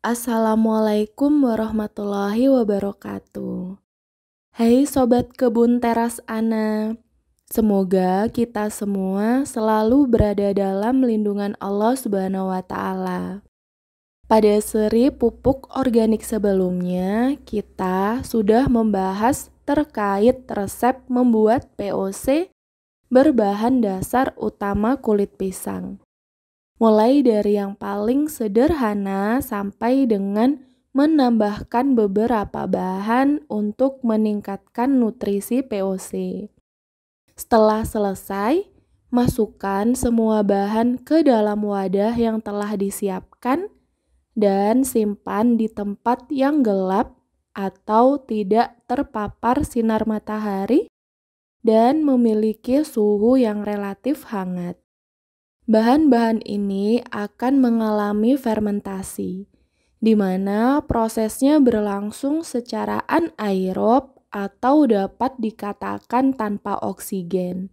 Assalamualaikum warahmatullahi wabarakatuh. Hai sobat kebun teras Ana. Semoga kita semua selalu berada dalam lindungan Allah Subhanahu wa taala. Pada seri pupuk organik sebelumnya, kita sudah membahas terkait resep membuat POC berbahan dasar utama kulit pisang mulai dari yang paling sederhana sampai dengan menambahkan beberapa bahan untuk meningkatkan nutrisi POC. Setelah selesai, masukkan semua bahan ke dalam wadah yang telah disiapkan dan simpan di tempat yang gelap atau tidak terpapar sinar matahari dan memiliki suhu yang relatif hangat. Bahan-bahan ini akan mengalami fermentasi, di mana prosesnya berlangsung secara anaerob atau dapat dikatakan tanpa oksigen.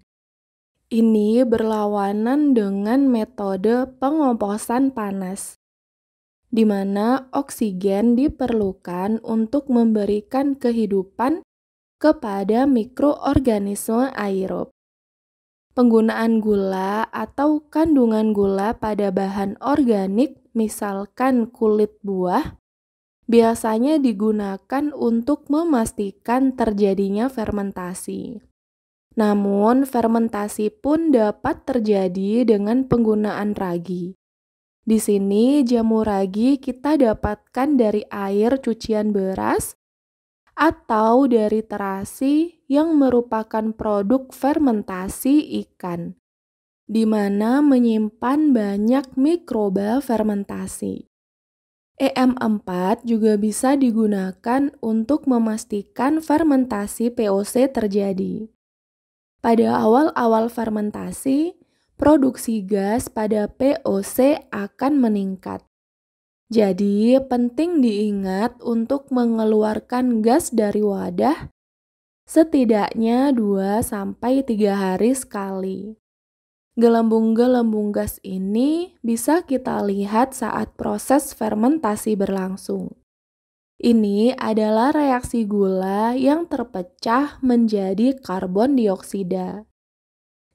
Ini berlawanan dengan metode pengomposan panas, di mana oksigen diperlukan untuk memberikan kehidupan kepada mikroorganisme aerob penggunaan gula atau kandungan gula pada bahan organik, misalkan kulit buah, biasanya digunakan untuk memastikan terjadinya fermentasi. Namun, fermentasi pun dapat terjadi dengan penggunaan ragi. Di sini, jamur ragi kita dapatkan dari air cucian beras atau dari terasi yang merupakan produk fermentasi ikan, di mana menyimpan banyak mikroba fermentasi. E EM4 juga bisa digunakan untuk memastikan fermentasi POC terjadi. Pada awal-awal fermentasi, produksi gas pada POC akan meningkat. Jadi, penting diingat untuk mengeluarkan gas dari wadah setidaknya 2-3 hari sekali. Gelembung-gelembung gas ini bisa kita lihat saat proses fermentasi berlangsung. Ini adalah reaksi gula yang terpecah menjadi karbon dioksida.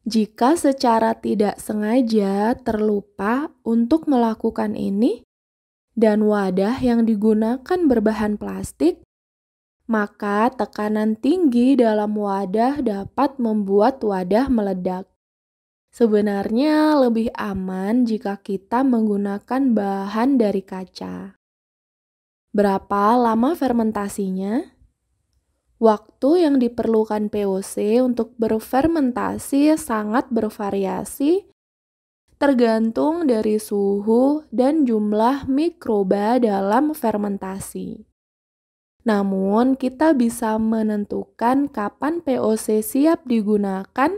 Jika secara tidak sengaja terlupa untuk melakukan ini, dan wadah yang digunakan berbahan plastik, maka tekanan tinggi dalam wadah dapat membuat wadah meledak. Sebenarnya lebih aman jika kita menggunakan bahan dari kaca. Berapa lama fermentasinya? Waktu yang diperlukan POC untuk berfermentasi sangat bervariasi tergantung dari suhu dan jumlah mikroba dalam fermentasi. Namun, kita bisa menentukan kapan POC siap digunakan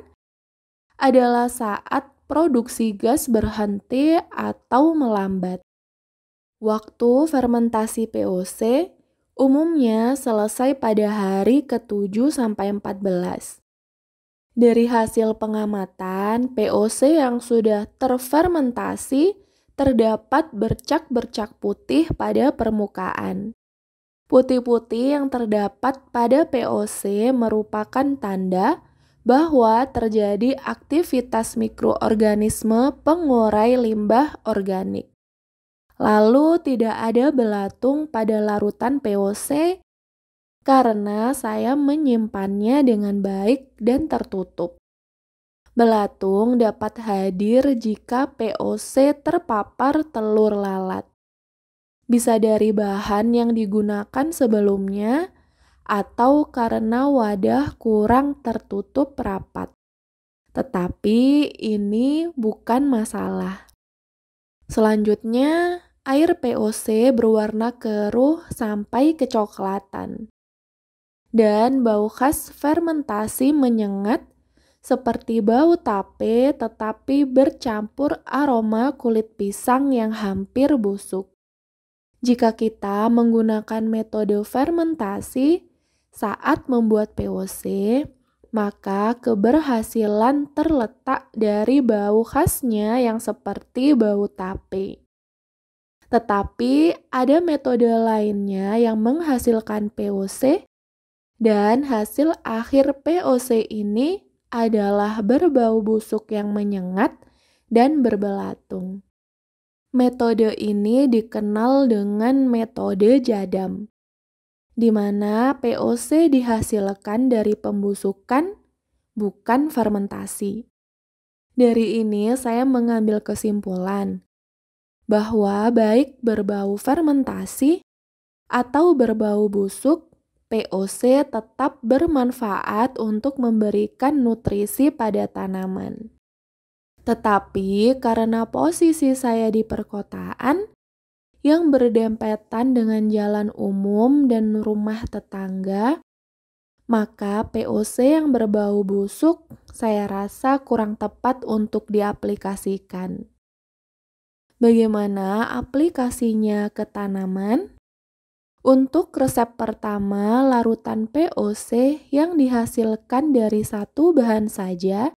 adalah saat produksi gas berhenti atau melambat. Waktu fermentasi POC umumnya selesai pada hari ke-7 sampai 14. Dari hasil pengamatan, POC yang sudah terfermentasi terdapat bercak-bercak putih pada permukaan. Putih-putih yang terdapat pada POC merupakan tanda bahwa terjadi aktivitas mikroorganisme pengurai limbah organik. Lalu tidak ada belatung pada larutan POC karena saya menyimpannya dengan baik dan tertutup. Belatung dapat hadir jika POC terpapar telur lalat. Bisa dari bahan yang digunakan sebelumnya atau karena wadah kurang tertutup rapat. Tetapi ini bukan masalah. Selanjutnya, air POC berwarna keruh sampai kecoklatan dan bau khas fermentasi menyengat seperti bau tape tetapi bercampur aroma kulit pisang yang hampir busuk. Jika kita menggunakan metode fermentasi saat membuat POC, maka keberhasilan terletak dari bau khasnya yang seperti bau tape. Tetapi ada metode lainnya yang menghasilkan POC dan hasil akhir POC ini adalah berbau busuk yang menyengat dan berbelatung. Metode ini dikenal dengan metode jadam, di mana POC dihasilkan dari pembusukan, bukan fermentasi. Dari ini saya mengambil kesimpulan bahwa baik berbau fermentasi atau berbau busuk POC tetap bermanfaat untuk memberikan nutrisi pada tanaman. Tetapi karena posisi saya di perkotaan yang berdempetan dengan jalan umum dan rumah tetangga, maka POC yang berbau busuk saya rasa kurang tepat untuk diaplikasikan. Bagaimana aplikasinya ke tanaman? Untuk resep pertama, larutan POC yang dihasilkan dari satu bahan saja,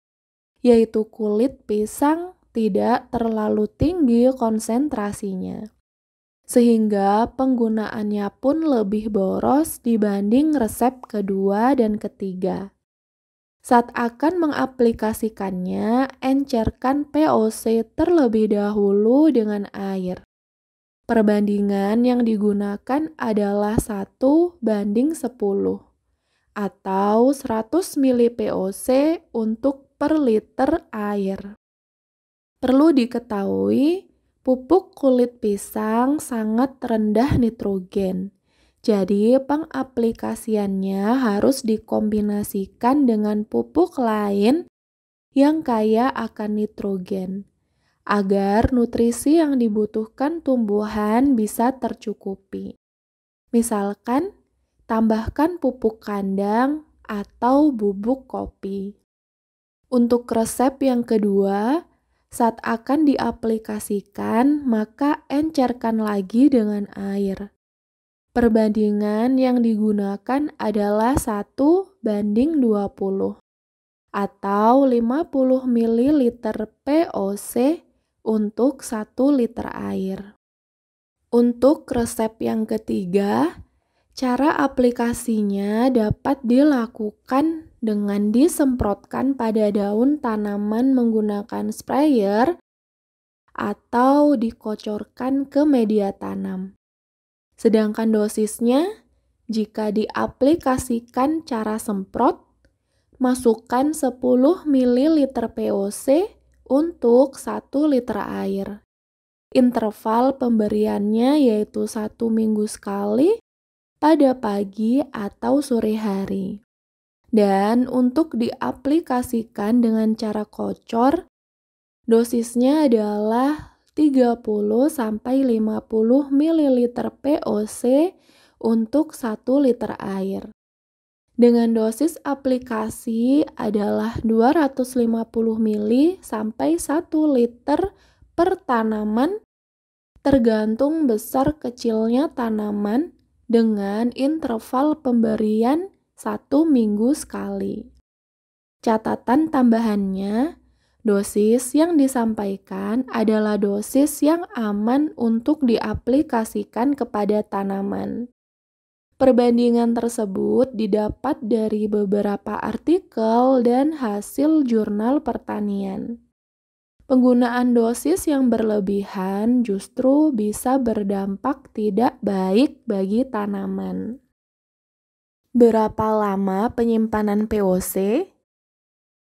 yaitu kulit pisang, tidak terlalu tinggi konsentrasinya. Sehingga penggunaannya pun lebih boros dibanding resep kedua dan ketiga. Saat akan mengaplikasikannya, encerkan POC terlebih dahulu dengan air. Perbandingan yang digunakan adalah 1 banding 10 atau 100 ml POC untuk per liter air. Perlu diketahui, pupuk kulit pisang sangat rendah nitrogen. Jadi, pengaplikasiannya harus dikombinasikan dengan pupuk lain yang kaya akan nitrogen agar nutrisi yang dibutuhkan tumbuhan bisa tercukupi. Misalkan, tambahkan pupuk kandang atau bubuk kopi. Untuk resep yang kedua, saat akan diaplikasikan, maka encerkan lagi dengan air. Perbandingan yang digunakan adalah 1 banding 20 atau 50 ml POC untuk 1 liter air. Untuk resep yang ketiga, cara aplikasinya dapat dilakukan dengan disemprotkan pada daun tanaman menggunakan sprayer atau dikocorkan ke media tanam. Sedangkan dosisnya, jika diaplikasikan cara semprot, masukkan 10 ml POC untuk 1 liter air. Interval pemberiannya yaitu satu minggu sekali pada pagi atau sore hari. Dan untuk diaplikasikan dengan cara kocor, dosisnya adalah 30 50 ml POC untuk 1 liter air dengan dosis aplikasi adalah 250 ml sampai 1 liter per tanaman tergantung besar kecilnya tanaman dengan interval pemberian satu minggu sekali. Catatan tambahannya, dosis yang disampaikan adalah dosis yang aman untuk diaplikasikan kepada tanaman. Perbandingan tersebut didapat dari beberapa artikel dan hasil jurnal pertanian. Penggunaan dosis yang berlebihan justru bisa berdampak tidak baik bagi tanaman. Berapa lama penyimpanan POC?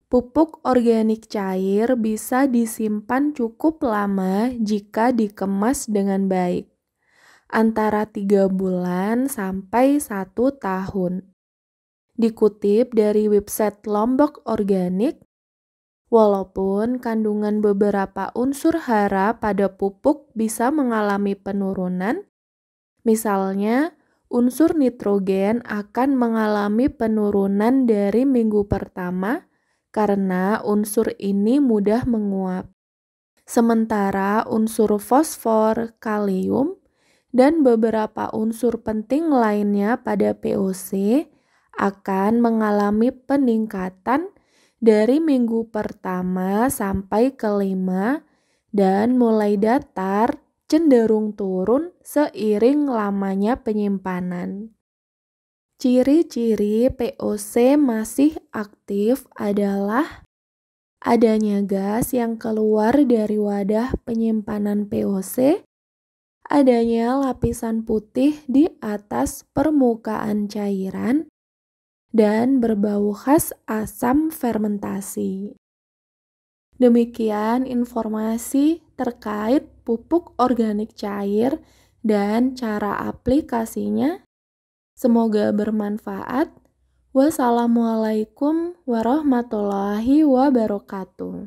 Pupuk organik cair bisa disimpan cukup lama jika dikemas dengan baik antara 3 bulan sampai 1 tahun. Dikutip dari website Lombok Organik, walaupun kandungan beberapa unsur hara pada pupuk bisa mengalami penurunan, misalnya unsur nitrogen akan mengalami penurunan dari minggu pertama karena unsur ini mudah menguap. Sementara unsur fosfor, kalium, dan beberapa unsur penting lainnya pada POC akan mengalami peningkatan dari minggu pertama sampai kelima dan mulai datar cenderung turun seiring lamanya penyimpanan. Ciri-ciri POC masih aktif adalah adanya gas yang keluar dari wadah penyimpanan POC adanya lapisan putih di atas permukaan cairan dan berbau khas asam fermentasi. Demikian informasi terkait pupuk organik cair dan cara aplikasinya. Semoga bermanfaat. Wassalamualaikum warahmatullahi wabarakatuh.